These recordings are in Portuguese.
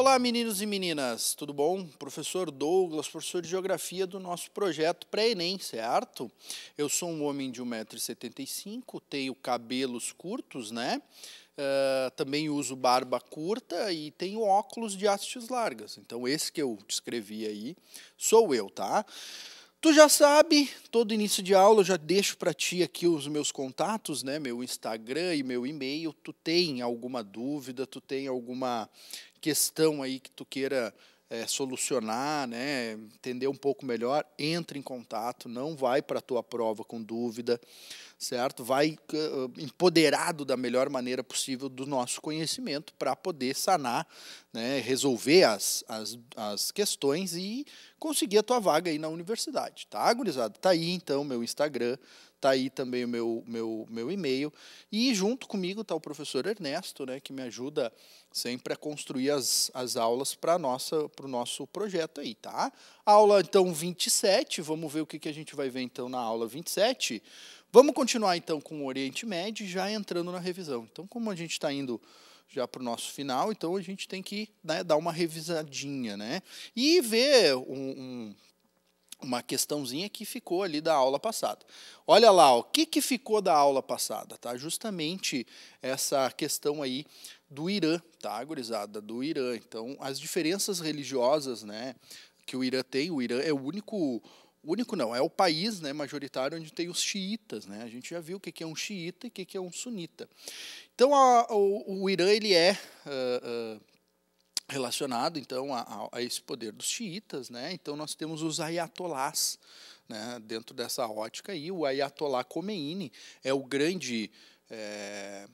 Olá, meninos e meninas, tudo bom? Professor Douglas, professor de Geografia do nosso projeto pré-ENEM, certo? Eu sou um homem de 1,75m, tenho cabelos curtos, né? Uh, também uso barba curta e tenho óculos de hastes largas. Então, esse que eu descrevi aí sou eu, tá? Tu já sabe, todo início de aula eu já deixo para ti aqui os meus contatos, né? Meu Instagram e meu e-mail. Tu tem alguma dúvida, tu tem alguma questão aí que tu queira é, solucionar, né, entender um pouco melhor, entre em contato, não vai para a tua prova com dúvida, certo? Vai eh, empoderado da melhor maneira possível do nosso conhecimento para poder sanar, né, resolver as, as, as questões e conseguir a tua vaga aí na universidade, tá, gurizada? Tá aí então meu Instagram, tá aí também o meu, meu, meu e-mail. E junto comigo tá o professor Ernesto, né, que me ajuda sempre a construir as, as aulas para nossa para o nosso projeto aí, tá? Aula então 27, vamos ver o que, que a gente vai ver então na aula 27. Vamos continuar então com o Oriente Médio, já entrando na revisão. Então, como a gente está indo já para o nosso final, então a gente tem que né, dar uma revisadinha, né? E ver um, um, uma questãozinha que ficou ali da aula passada. Olha lá, o que, que ficou da aula passada, tá? Justamente essa questão aí do Irã, tá, gurizada? Do Irã. Então, as diferenças religiosas, né, que o Irã tem, o Irã é o único único não, é o país né, majoritário onde tem os xiitas. Né? A gente já viu o que é um xiita e o que é um sunita. Então, a, o, o, Irã ele é uh, uh, relacionado então a, a, esse poder dos xiitas. Né? Então, nós temos os ayatolás né, dentro dessa ótica. E o ayatolá Khomeini é o grande... É,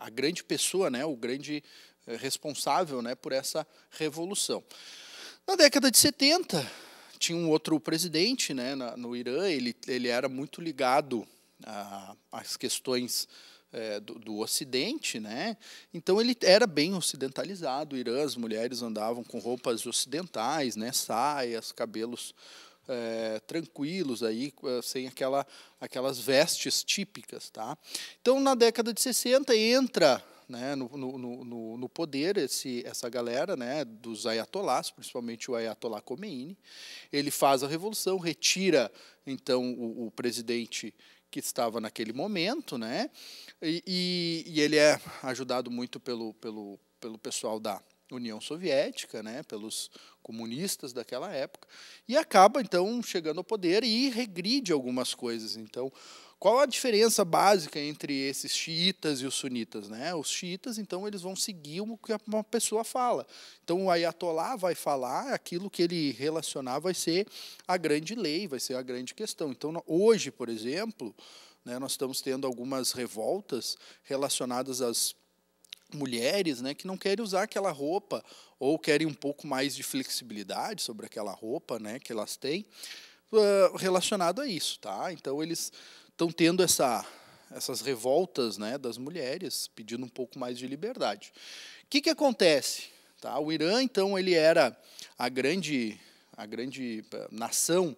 a grande pessoa, né, o grande eh, responsável né, por essa revolução. Na década de 70, tinha um outro presidente né, na, no Irã, ele, ele era muito ligado às questões é, do, do, Ocidente, né? Então ele era bem ocidentalizado. O Irã, as mulheres andavam com roupas ocidentais, né? Saias, cabelos é, tranquilos aí, sem aquela, aquelas vestes típicas, tá? Então na década de 60 entra né, no, no, no, no poder esse, essa galera né, dos ayatolás, principalmente o ayatolá Khomeini. Ele faz a revolução, retira então o, o presidente que estava naquele momento, né? E, e, e ele é ajudado muito pelo, pelo, pelo pessoal da União Soviética, né, pelos comunistas daquela época, e acaba então chegando ao poder e regride algumas coisas. Então, qual a diferença básica entre esses xiitas e os sunitas? Né? Os xiitas, então, eles vão seguir o que uma pessoa fala. Então, o Ayatollah vai falar, aquilo que ele relacionar vai ser a grande lei, vai ser a grande questão. Então, hoje, por exemplo, né, nós estamos tendo algumas revoltas relacionadas às mulheres né, que não querem usar aquela roupa ou querem um pouco mais de flexibilidade sobre aquela roupa né, que elas têm ah, relacionado a isso, tá? Então eles estão tendo essa, essas revoltas né, das mulheres, pedindo um pouco mais de liberdade. O que, que acontece? Tá? O Irã, então, ele era a grande, a grande eh, nação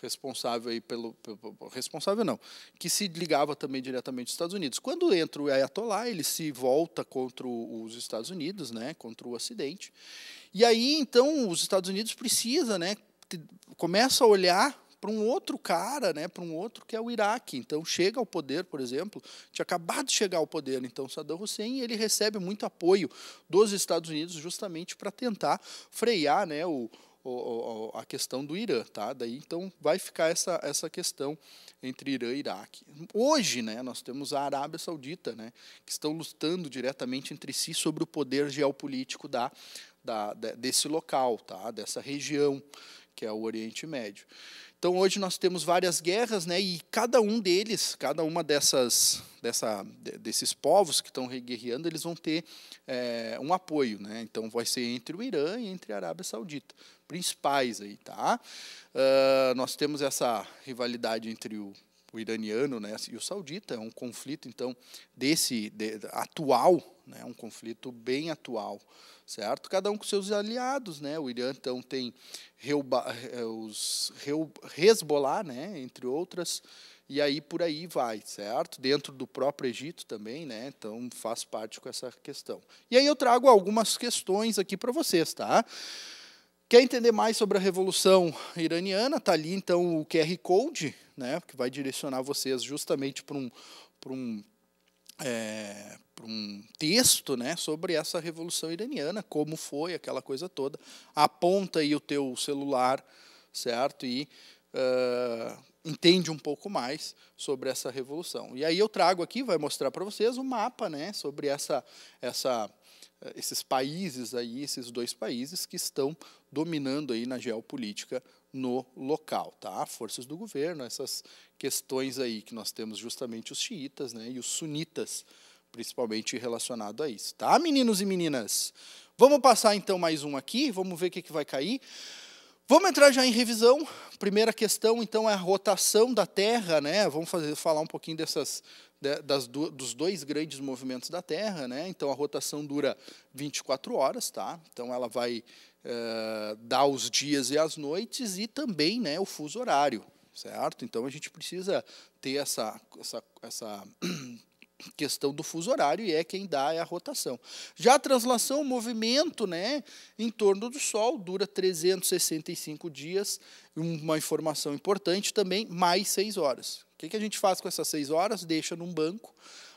responsável aí pelo, pelo, responsável não, que se ligava também diretamente aos Estados Unidos. Quando entra o Ayatollah, ele se volta contra os Estados Unidos, né, contra o Ocidente. E aí então os Estados Unidos precisa, né, começa a olhar para um outro cara, né, para um outro que é o Iraque. Então chega ao poder, por exemplo, tinha acabado de chegar ao poder, então Saddam Hussein, ele recebe muito apoio dos Estados Unidos justamente para tentar frear, né, o, a questão do Irã, tá? Daí então vai ficar essa essa questão entre Irã e Iraque. Hoje, né, nós temos a Arábia Saudita, né, que estão lutando diretamente entre si sobre o poder geopolítico da, da desse local, tá? Dessa região que é o Oriente Médio. Então hoje nós temos várias guerras, né? E cada um deles, cada uma dessas, dessa, desses povos que estão guerreando, eles vão ter é, um apoio, né? Então vai ser entre o Irã e entre a Arábia Saudita, principais aí, tá? Uh, nós temos essa rivalidade entre o, o iraniano, né, e o saudita, é um conflito então desse de, atual, né? Um conflito bem atual certo? Cada um com seus aliados, né? O Irã então tem Reuba, eh, os Hezbollah, né? Entre outras e aí por aí vai, certo? Dentro do próprio Egito também, né? Então faz parte com essa questão. E aí eu trago algumas questões aqui para vocês, tá? Quer entender mais sobre a Revolução Iraniana? Tá ali então o QR Code, né? Que vai direcionar vocês justamente para um, para um é, um texto né, sobre essa revolução iraniana, como foi aquela coisa toda. Aponta aí o teu celular, certo? E uh, entende um pouco mais sobre essa revolução. E aí eu trago aqui, vai mostrar para vocês o um mapa né, sobre essa, essa, esses países aí, esses dois países que estão dominando aí na geopolítica no local, tá? Forças do governo, essas questões aí que nós temos justamente os xiitas, né, e os sunitas, principalmente relacionado a isso, tá, meninos e meninas? Vamos passar então mais um aqui, vamos ver o que, que vai cair. Vamos entrar já em revisão. Primeira questão, então, é a rotação da Terra, né? Vamos fazer, falar um pouquinho dessas das, dos dois grandes movimentos da Terra, né? Então a rotação dura 24 horas, tá? Então ela vai dar eh, dá os dias e as noites e também né, o fuso horário, certo? Então a gente precisa ter essa, essa, essa questão do fuso horário e é quem dá é a rotação. Já a translação, o movimento, né, em torno do Sol dura 365 dias, uma informação importante também, mais seis horas. O que a gente faz com essas seis horas? Deixa num banco,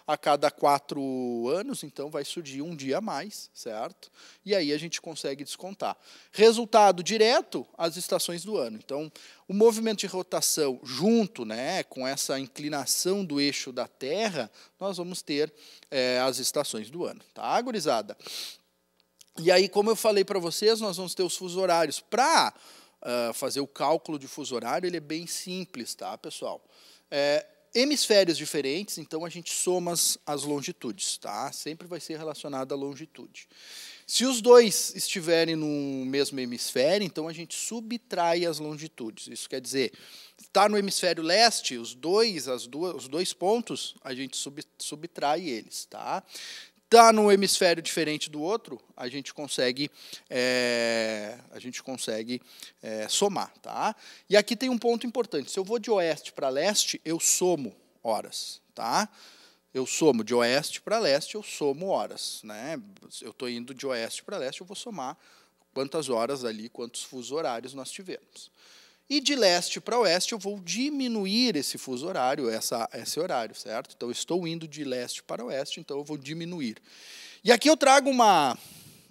a cada quatro anos, então vai surgir um dia a mais, certo? E aí a gente consegue descontar. Resultado direto, as estações do ano. Então, o movimento de rotação junto né, com essa inclinação do eixo da Terra, nós vamos ter é, as estações do ano. Tá, gurizada? E aí, como eu falei para vocês, nós vamos ter os fuso horários. Para uh, eh, fazer o cálculo de fuso horário, ele é bem simples, tá, pessoal? É, hemisférios diferentes, então a gente soma as, longitudes, tá? Sempre vai ser relacionado à longitude. Se os dois estiverem no mesmo hemisfério, então a gente subtrai as longitudes. Isso quer dizer, está no hemisfério leste, os dois, as duas, os dois pontos, a gente sub, subtrai eles, tá? está no hemisfério diferente do outro, a gente consegue, é, a gente consegue é, somar. Tá? E aqui tem um ponto importante. Se eu vou de oeste para leste, eu somo horas. Tá? Eu somo de oeste para leste, eu somo horas. Né? Eu estou indo de oeste para leste, eu vou somar quantas horas ali, quantos fusos horários nós tivemos. E de leste para oeste eu vou diminuir esse fuso horário, essa, esse horário, certo? Então eu estou indo de leste para oeste, então eu vou diminuir. E aqui eu trago uma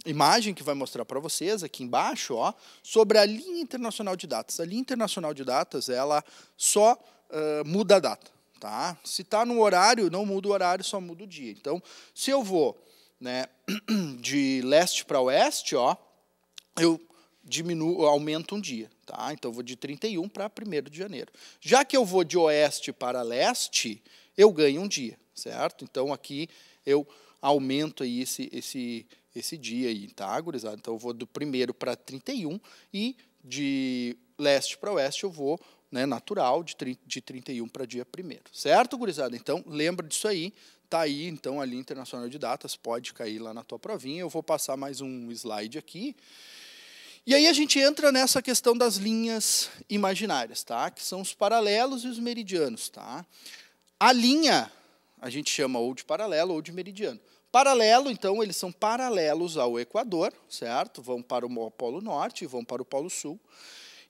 imagem que vai mostrar para vocês aqui embaixo, ó, sobre a linha internacional de datas. A linha internacional de datas ela só uh, muda a data, tá? Se está no horário, não muda o horário, só muda o dia. Então, se eu vou né, de leste para oeste, ó, eu diminuo, aumento um dia. Tá? Então, eu vou de 31 para 1 de janeiro. Já que eu vou de oeste para leste, eu ganho um dia, certo? Então, aqui eu aumento aí esse, esse, esse dia aí, tá, gurizada? Então, eu vou do 1 para 31 e de leste para oeste eu vou né, natural de, 30, de 31 para dia 1 Certo, gurizada? Então, lembra disso aí. Tá aí, então, a linha internacional de datas pode cair lá na tua provinha. Eu vou passar mais um slide aqui. E aí a gente entra nessa questão das linhas imaginárias, tá? Que são os paralelos e os meridianos, tá? A linha a gente chama ou de paralelo ou de meridiano. Paralelo, então, eles são paralelos ao Equador, certo? Vão para o Polo Norte, e vão para o Polo Sul.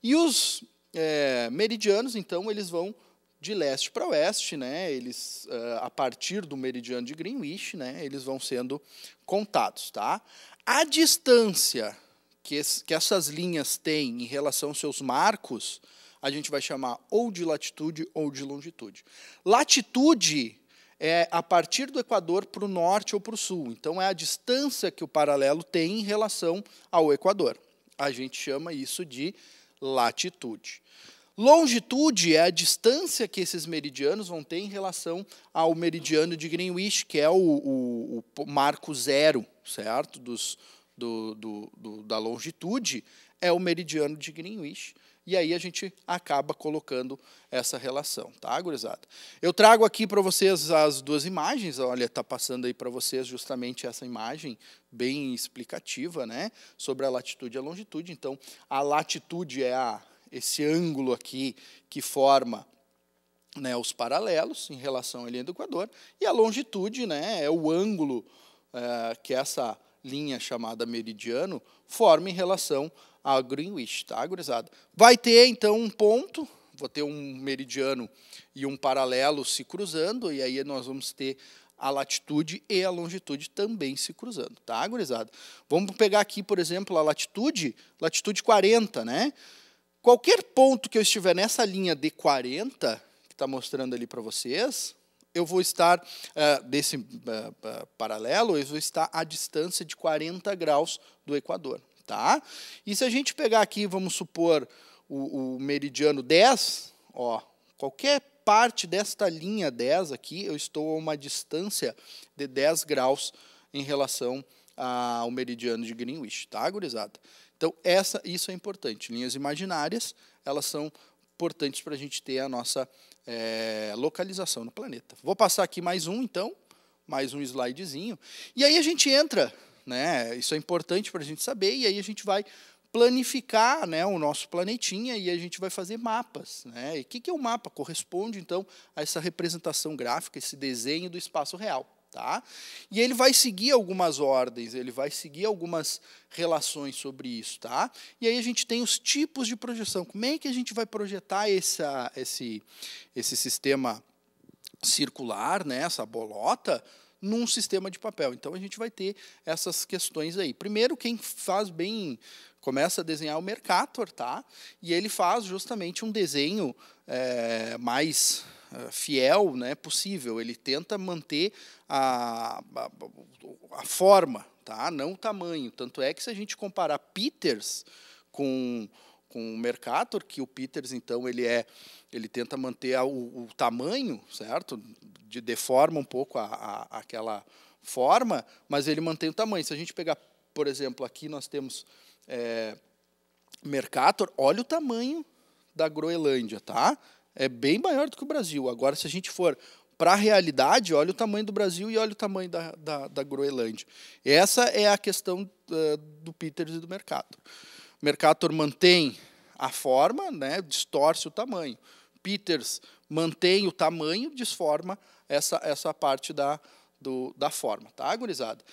E os é, meridianos, então, eles vão de leste para oeste, né? Eles é, a partir do meridiano de Greenwich, né? Eles vão sendo contados, tá? A distância que, que essas linhas têm em relação aos seus marcos, a gente vai chamar ou de latitude ou de longitude. Latitude é a partir do Equador para o norte ou para o sul. Então, é a distância que o paralelo tem em relação ao Equador. A gente chama isso de latitude. Longitude é a distância que esses meridianos vão ter em relação ao meridiano de Greenwich, que é o, o, o marco zero, certo? Dos, do, do, do, da longitude é o meridiano de Greenwich. E aí a gente acaba colocando essa relação, tá, gurizada? Eu trago aqui para vocês as duas imagens, olha, está passando aí para vocês justamente essa imagem bem explicativa, né, sobre a latitude e a longitude. Então, a latitude é a, esse ângulo aqui que forma né, os paralelos em relação à linha do Equador, e a longitude né, é o ângulo é, que essa linha chamada meridiano forma em relação a Greenwich, tá, gurizada? Vai ter, então, um ponto, vou ter um meridiano e um paralelo se cruzando, e aí nós vamos ter a latitude e a longitude também se cruzando, tá, gurizada? Vamos pegar aqui, por exemplo, a latitude, latitude 40, né? Qualquer ponto que eu estiver nessa linha de 40, que está mostrando ali para vocês, eu vou estar, uh, desse uh, uh, paralelo, eu vou estar à distância de 40 graus do Equador. Tá? E se a gente pegar aqui, vamos supor, o, o meridiano 10, ó, qualquer parte desta linha 10 aqui, eu estou a uma distância de 10 graus em relação ao meridiano de Greenwich, tá, gurizada? Então, essa, isso é importante. Linhas imaginárias, elas são importantes para a gente ter a nossa é, localização no planeta. Vou passar aqui mais um, então, mais um slidezinho. E aí a gente entra, né? Isso é importante para a gente saber, e aí a gente vai planificar né, o nosso planetinha e a gente vai fazer mapas. Né? E o que, que é o um mapa? Corresponde, então, a essa representação gráfica, esse desenho do espaço real. Tá? E ele vai seguir algumas ordens, ele vai seguir algumas relações sobre isso. Tá? E aí a gente tem os tipos de projeção. Como é que a gente vai projetar essa, esse, esse sistema circular, né, essa bolota, num sistema de papel? Então a gente vai ter essas questões aí. Primeiro, quem faz bem começa a desenhar o Mercator, tá? E ele faz justamente um desenho é, mais eh, fiel né, possível. Ele tenta manter a, a, a forma, tá? não o tamanho. Tanto é que se a gente comparar Peters com com o Mercator, que o Peters então ele é ele tenta manter o, o tamanho, certo? De deforma um pouco a, a, aquela forma, mas ele mantém o tamanho. Se a gente pegar, por exemplo, aqui nós temos é, Mercator, olha o tamanho da Groenlândia, tá? é bem maior do que o Brasil. Agora, se a gente for para a realidade, olha o tamanho do Brasil e olha o tamanho da, da, da Groenlândia. Essa é a questão uh, do Peters e do Mercator. O Mercator mantém a forma, né, distorce o tamanho. Peters mantém o tamanho, desforma essa, essa parte da, do, da forma. Tá, gurizada?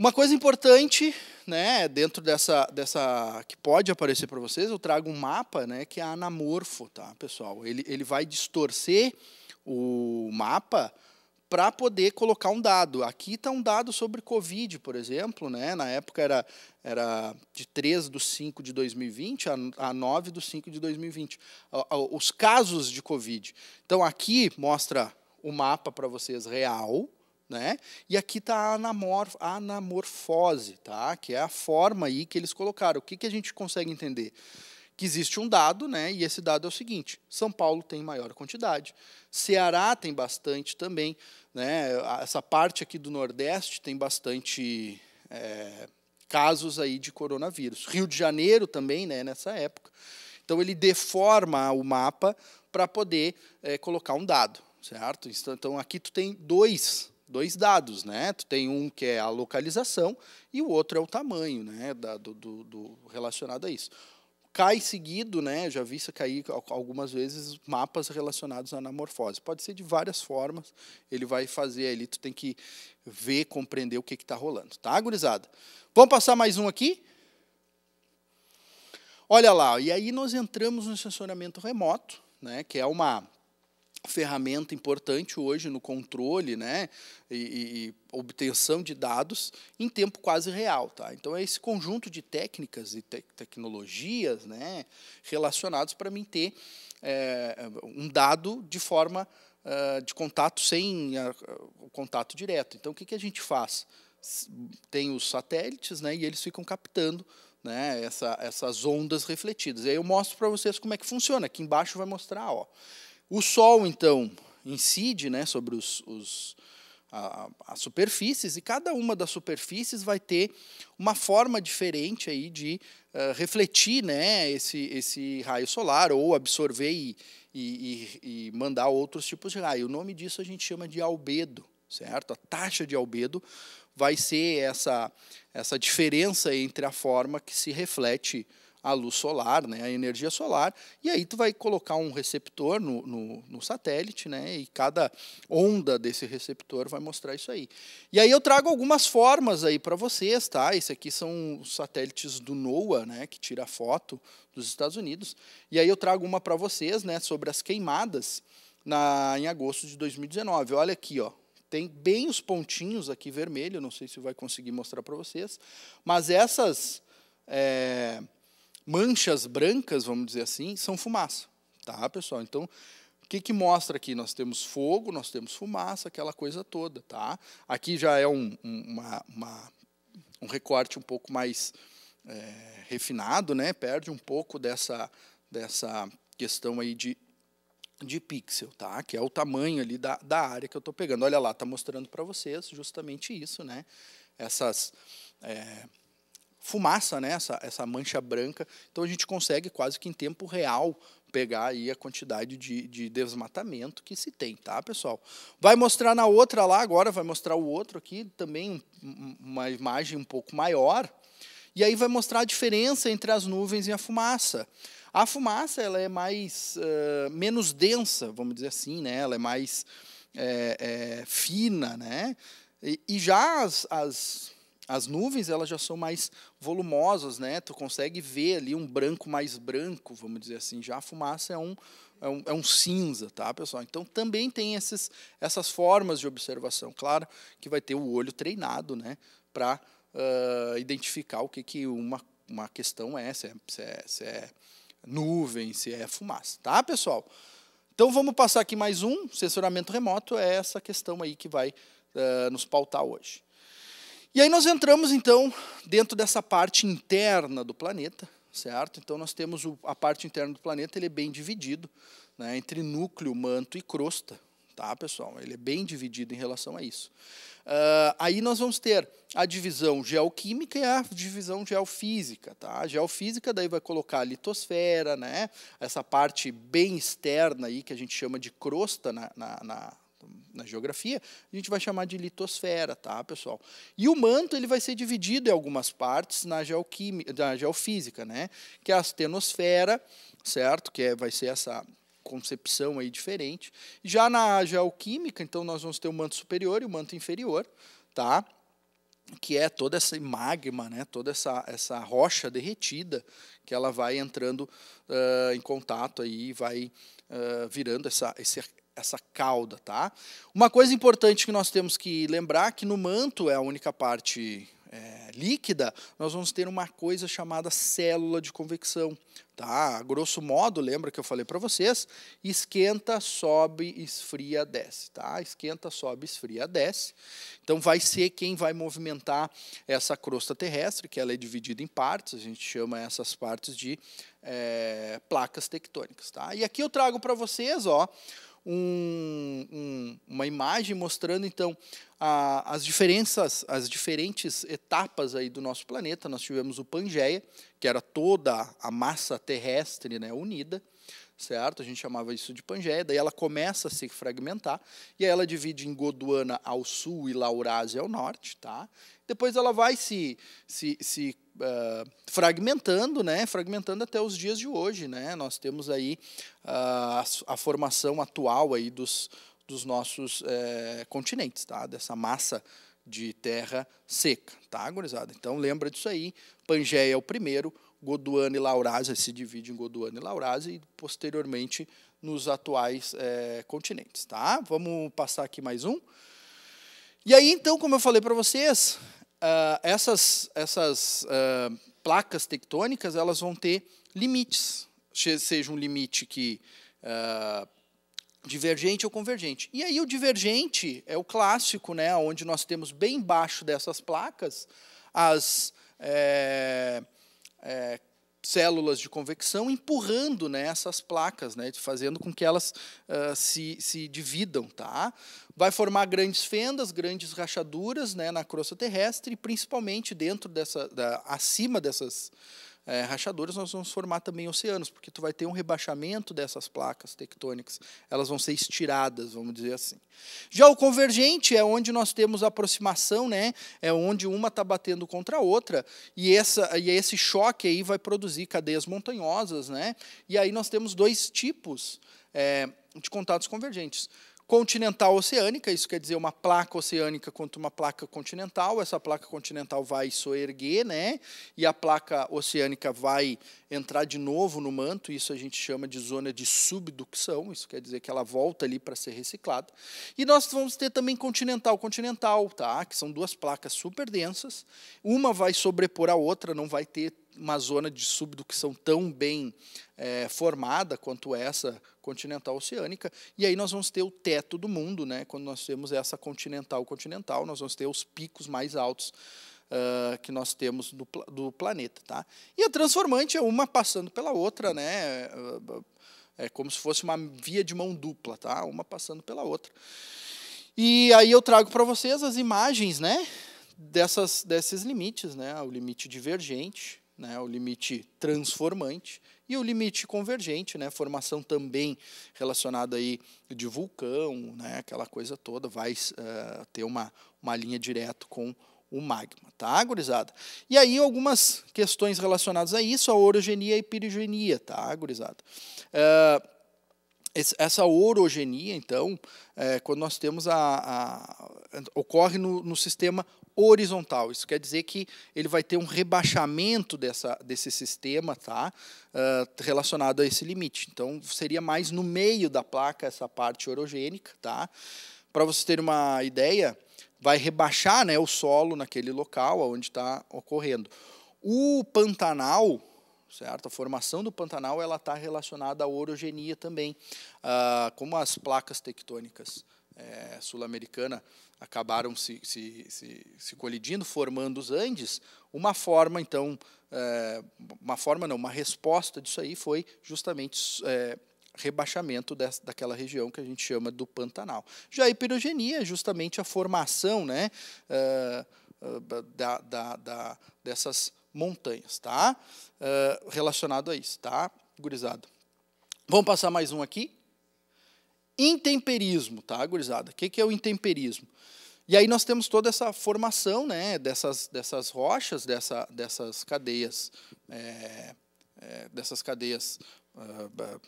Uma coisa importante, né, dentro dessa, dessa que pode aparecer para vocês, eu trago um mapa, né, que é anamorfo, tá, pessoal? Ele, ele vai distorcer o mapa para poder colocar um dado. Aqui está um dado sobre Covid, por exemplo, né? Na época era, era de 3 de 5 de 2020 a, a 9 de 5 de 2020. Os casos de Covid. Então aqui mostra o mapa para vocês real, né? E aqui está a anamor, anamorfose, tá? que é a forma aí que eles colocaram. O que, que a gente consegue entender? Que existe um dado, né? e esse dado é o seguinte: São Paulo tem maior quantidade, Ceará tem bastante também, né? essa parte aqui do Nordeste tem bastante é, casos aí de coronavírus. Rio de Janeiro também, né? nessa época. Então, ele deforma o mapa para poder é, colocar um dado, certo? Então, então aqui tu tem dois dois dados, né? Tu tem um que é a localização e o outro é o tamanho, né? Da, do, do, do, relacionado a isso. Cai seguido, né? Já vi isso cair algumas vezes mapas relacionados à anamorfose. Pode ser de várias formas. Ele vai fazer ali. Tu tem que ver, compreender o que está rolando, tá, gurizada? Vamos passar mais um aqui. Olha lá. E aí nós entramos no estacionamento remoto, né? Que é uma ferramenta importante hoje no controle né, e, e, obtenção de dados em tempo quase real. Tá? Então, é esse conjunto de técnicas e te tecnologias né, relacionados para mim ter é, um dado de forma ah, de contato sem o contato direto. Então, o que, que a gente faz? Tem os satélites né, e eles ficam captando né, essa, essas ondas refletidas. E aí eu mostro para vocês como é que funciona. Aqui embaixo vai mostrar. Ó. O Sol, então, incide né, sobre os, os as superfícies, e cada uma das superfícies vai ter uma forma diferente aí de uh, refletir né, esse, esse raio solar, ou absorver e, e, e, mandar outros tipos de raio. O nome disso a gente chama de albedo, certo? A taxa de albedo vai ser essa, essa diferença entre a forma que se reflete a luz solar, né, a energia solar, e aí tu vai colocar um receptor no, no, no, satélite, né, e cada onda desse receptor vai mostrar isso aí. E aí eu trago algumas formas aí para vocês, tá? Esse aqui são os satélites do NOAA, né, que tira foto dos Estados Unidos, e aí eu trago uma para vocês, né, sobre as queimadas na, em agosto de 2019. Olha aqui, ó, tem bem os pontinhos aqui vermelho, não sei se vai conseguir mostrar para vocês, mas essas... É, manchas brancas, vamos dizer assim, são fumaça. Tá, pessoal? Então, o que, que mostra aqui? Nós temos fogo, nós temos fumaça, aquela coisa toda, tá? Aqui já é um, um, uma, uma, um recorte um pouco mais é, refinado, né? Perde um pouco dessa, dessa questão aí de, de pixel, tá? Que é o tamanho ali da, da área que eu estou pegando. Olha lá, está mostrando para vocês justamente isso, né? Essas... É, fumaça, né? Essa, essa mancha branca. Então a gente consegue quase que em tempo real pegar aí a quantidade de, de desmatamento que se tem, tá, pessoal? Vai mostrar na outra lá agora, vai mostrar o outro aqui também, uma imagem um pouco maior. E aí vai mostrar a diferença entre as nuvens e a fumaça. A fumaça ela é mais uh, menos densa, vamos dizer assim, né? Ela é mais é, é, fina, né? E, e já as, as as nuvens elas já são mais volumosas, né? Tu consegue ver ali um branco mais branco, vamos dizer assim. Já a fumaça é um, é um, é um cinza, tá, pessoal? Então também tem esses, essas formas de observação. Claro que vai ter o olho treinado, né? Para uh, ah, identificar o que, que uma, uma questão é se, é, se é, se é nuvem, se é fumaça, tá, pessoal? Então vamos passar aqui mais um. Sensoramento remoto é essa questão aí que vai uh, nos pautar hoje. E aí nós entramos, então, dentro dessa parte interna do planeta, certo? Então nós temos o, a parte interna do planeta, ele é bem dividido né, entre núcleo, manto e crosta, tá, pessoal? Ele é bem dividido em relação a isso. Uh, aí nós vamos ter a divisão geoquímica e a divisão geofísica, tá? A geofísica daí vai colocar a litosfera, né? Essa parte bem externa aí que a gente chama de crosta na, na, na na geografia, a gente vai chamar de litosfera, tá, pessoal? E o manto ele vai ser dividido em algumas partes na, geoquímica, na geofísica, né? Que é a astenosfera, certo? Que é, vai ser essa concepção aí diferente. Já na geoquímica, então nós vamos ter o manto superior e o manto inferior, tá? que é toda essa magma, né, toda essa, essa rocha derretida que ela vai entrando uh, em contato aí, vai uh, virando essa, esse essa cauda, tá? Uma coisa importante que nós temos que lembrar que no manto é a única parte é, líquida, nós vamos ter uma coisa chamada célula de convecção, tá? grosso modo, lembra que eu falei para vocês, esquenta, sobe, esfria, desce, tá? Esquenta, sobe, esfria, desce. Então vai ser quem vai movimentar essa crosta terrestre, que ela é dividida em partes, a gente chama essas partes de é, placas tectônicas, tá? E aqui eu trago para vocês, ó, um, um, uma imagem mostrando então a, as diferenças, as diferentes etapas aí do nosso planeta. Nós tivemos o Pangeia, que era toda a massa terrestre né, unida certo? A gente chamava isso de Pangeia. Daí ela começa a se fragmentar e aí ela divide em Gondwana ao sul e Laurásia ao norte, tá? Depois ela vai se, se, se uh, fragmentando, né? Fragmentando até os dias de hoje, né? Nós temos aí uh, ah, a, a formação atual aí dos, dos nossos eh, continentes, tá? dessa massa de terra seca, tá, gurizada? Então lembra disso aí. Pangeia é o primeiro, Goduana e Laurásia se divide em Goduana e Laurásia e posteriormente nos atuais é, continentes, tá? Vamos passar aqui mais um. E aí, então, como eu falei para vocês, uh, essas, essas uh, placas tectônicas elas vão ter limites, seja um limite que uh, divergente ou convergente. E aí o divergente é o clássico, né, onde nós temos bem embaixo dessas placas as é, é, células de convecção empurrando né, essas placas, né, fazendo com que elas uh, se, se dividam. Tá? Vai formar grandes fendas, grandes rachaduras né, na crosta terrestre, e principalmente dentro dessa, da, acima dessas é, rachaduras, nós vamos formar também oceanos, porque tu vai ter um rebaixamento dessas placas tectônicas, elas vão ser estiradas, vamos dizer assim. Já o convergente é onde nós temos aproximação, né? É onde uma está batendo contra a outra e essa e esse choque aí vai produzir cadeias montanhosas, né? E aí nós temos dois tipos é, de contatos convergentes continental oceânica, isso quer dizer uma placa oceânica contra uma placa continental, essa placa continental vai soerguer, né? E a placa oceânica vai entrar de novo no manto, isso a gente chama de zona de subducção, isso quer dizer que ela volta ali para ser reciclada. E nós vamos ter também continental continental, tá? Que são duas placas super densas, uma vai sobrepor a outra, não vai ter uma zona de subducção tão bem é, formada quanto essa continental oceânica. E aí nós vamos ter o teto do mundo, né? Quando nós temos essa continental continental, nós vamos ter os picos mais altos Uh, que nós temos do, do, planeta. Tá? E a transformante é uma passando pela outra, né? É, é como se fosse uma via de mão dupla, tá? uma passando pela outra. E aí eu trago para vocês as imagens né? Dessas, desses limites, né? o limite divergente, né, o limite transformante e o limite convergente, né, formação também relacionada aí de vulcão, né, aquela coisa toda, vai uh, ter uma, uma linha direta com o magma, tá, gurizada? E aí algumas questões relacionadas a isso, a orogenia e pirogenia, tá, gurizada? Uh, essa orogenia, então, é, quando nós temos a, a ocorre no, no, sistema horizontal. Isso quer dizer que ele vai ter um rebaixamento dessa, desse sistema tá? Uh, relacionado a esse limite. Então, seria mais no meio da placa essa parte orogênica. Tá? Para você ter uma ideia, vai rebaixar né, o solo naquele local onde está ocorrendo. O Pantanal, certo? A formação do Pantanal ela está relacionada à orogenia também, uh, como as placas tectônicas é, sul-americana acabaram se, se, se, se, colidindo, formando os Andes, uma forma, então, é, uma forma não, uma resposta disso aí foi justamente é, rebaixamento dessa, daquela região que a gente chama do Pantanal. Já a hiperogenia é justamente a formação né, da, da, da, dessas montanhas, tá? relacionado a isso, tá, gurizado? Vamos passar mais um aqui intemperismo, tá, gurizada? O que, que é o intemperismo? E aí nós temos toda essa formação né, dessas, dessas rochas, dessa, dessas cadeias, é, é, dessas cadeias uh,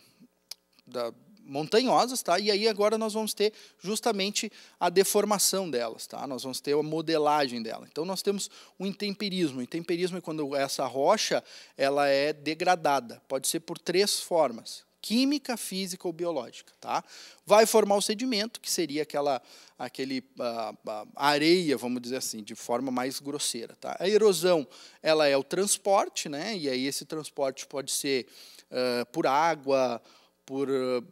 da, montanhosas, tá? E aí agora nós vamos ter justamente a deformação delas, tá? Nós vamos ter a modelagem dela. Então nós temos o intemperismo. O intemperismo é quando essa rocha ela é degradada. Pode ser por três formas, química, física ou biológica. Tá? Vai formar o sedimento, que seria aquela aquele, a, ah, a ah, areia, vamos dizer assim, de forma mais grosseira. Tá? A erosão ela é o transporte, né? e aí esse transporte pode ser uh, por água, por, uh,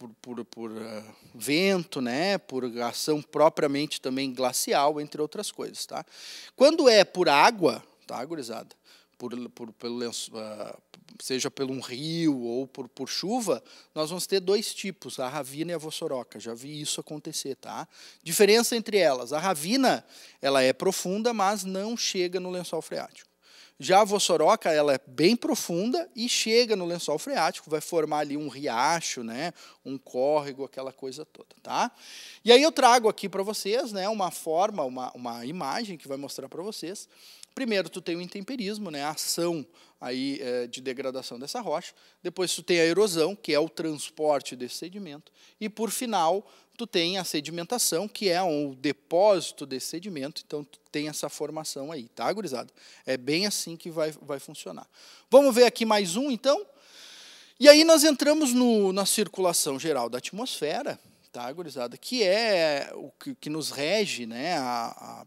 por, por, por uh, vento, né? por ação propriamente também glacial, entre outras coisas. Tá? Quando é por água, tá, gurizada? por, por, pelo, uh, seja por um rio ou por, por chuva, nós vamos ter dois tipos, a ravina e a vossoroca. Já vi isso acontecer, tá? Diferença entre elas: a ravina ela é profunda, mas não chega no lençol freático. Já a vossoroca, ela é bem profunda e chega no lençol freático, vai formar ali um riacho, né, um córrego, aquela coisa toda, tá? E aí eu trago aqui para vocês, né, uma forma, uma, uma imagem que vai mostrar para vocês Primeiro, tu tem o intemperismo, né, a ação aí, é, de degradação dessa rocha. Depois, tu tem a erosão, que é o transporte desse sedimento. E, por final, tu tem a sedimentação, que é o depósito desse sedimento. Então, tu tem essa formação aí, tá, gurizada? É bem assim que vai, vai funcionar. Vamos ver aqui mais um, então? E aí nós entramos no, na circulação geral da atmosfera, tá, gurizada? Que é o que, que nos rege, né, a, a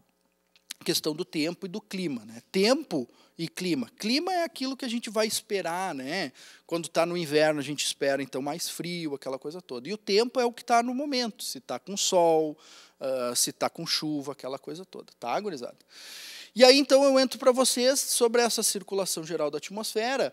questão do tempo e do clima. Né? Tempo e clima. Clima é aquilo que a gente vai esperar, né? Quando está no inverno, a gente espera então mais frio, aquela coisa toda. E o tempo é o que está no momento, se está com sol, uh, se está com chuva, aquela coisa toda, tá, gurizada? E aí então eu entro para vocês sobre essa circulação geral da atmosfera.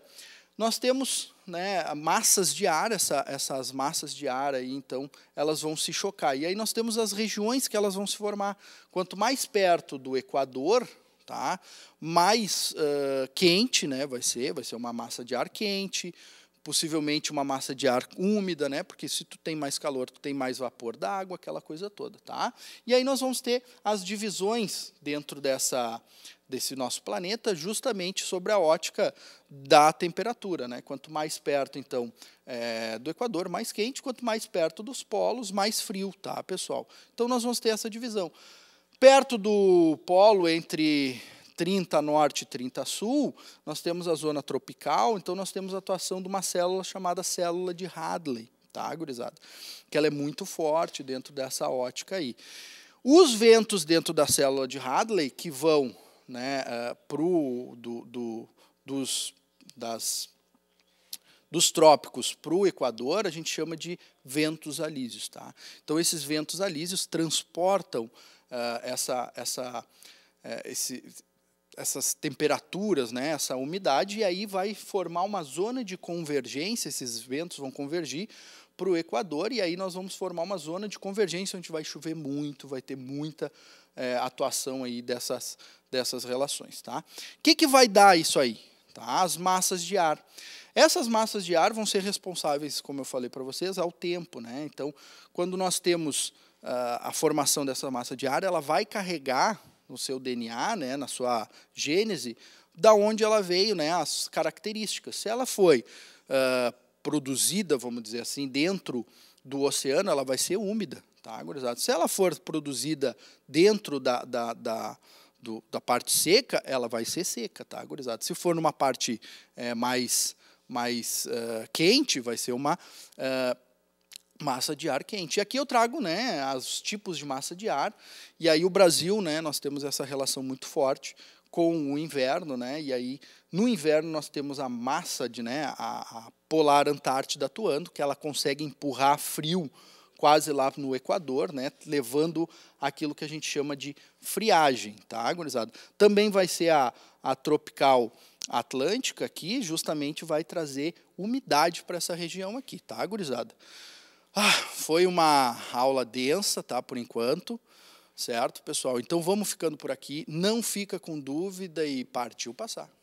Nós temos né, massas de ar, essa, essas massas de ar aí, então elas vão se chocar. E aí nós temos as regiões que elas vão se formar. Quanto mais perto do Equador, tá, mais uh, quente, né, vai ser, vai ser uma massa de ar quente possivelmente uma massa de ar úmida, né? Porque se tu tem mais calor, tu tem mais vapor da água, aquela coisa toda, tá? E aí nós vamos ter as divisões dentro dessa desse nosso planeta, justamente sobre a ótica da temperatura, né? Quanto mais perto, então, é, do Equador, mais quente. Quanto mais perto dos polos, mais frio, tá, pessoal? Então nós vamos ter essa divisão. Perto do polo entre 30 norte e 30 sul, nós temos a zona tropical, então nós temos a atuação de uma célula chamada célula de Hadley, tá, gurizada? Que ela é muito forte dentro dessa ótica aí. Os ventos dentro da célula de Hadley, que vão né, eh, pro, do, do, dos, das, dos trópicos para o Equador, a gente chama de ventos alísios. Tá? Então, esses ventos alísios transportam uh, essa, essa, uh, esse, essas temperaturas, né, essa umidade, e aí vai formar uma zona de convergência, esses ventos vão convergir para o Equador, e aí nós vamos formar uma zona de convergência onde vai chover muito, vai ter muita é, atuação aí dessas, dessas relações. Tá? O que, que vai dar isso aí? Tá? As massas de ar. Essas massas de ar vão ser responsáveis, como eu falei para vocês, ao tempo. Né? Então, quando nós temos uh, a formação dessa massa de ar, ela vai carregar no seu DNA, né, na sua gênese, da onde ela veio, né, as características. Se ela foi uh, produzida, vamos dizer assim, dentro do oceano, ela vai ser úmida, tá, Se ela for produzida dentro da, da, da do, da parte seca, ela vai ser seca, tá, Se for numa parte é, mais, mais uh, quente, vai ser uma uh, massa de ar quente. E aqui eu trago né, os tipos de massa de ar. E aí o Brasil, né, nós temos essa relação muito forte com o inverno, né? E aí no inverno nós temos a massa de, né, a, a polar Antártida atuando, que ela consegue empurrar frio quase lá no Equador, né, levando aquilo que a gente chama de friagem, tá, gurizada? Também vai ser a, a tropical atlântica que justamente vai trazer umidade para essa região aqui, tá, gurizada? Ah, foi uma aula densa, tá? Por enquanto, certo, pessoal? Então vamos ficando por aqui. Não fica com dúvida e partiu passar.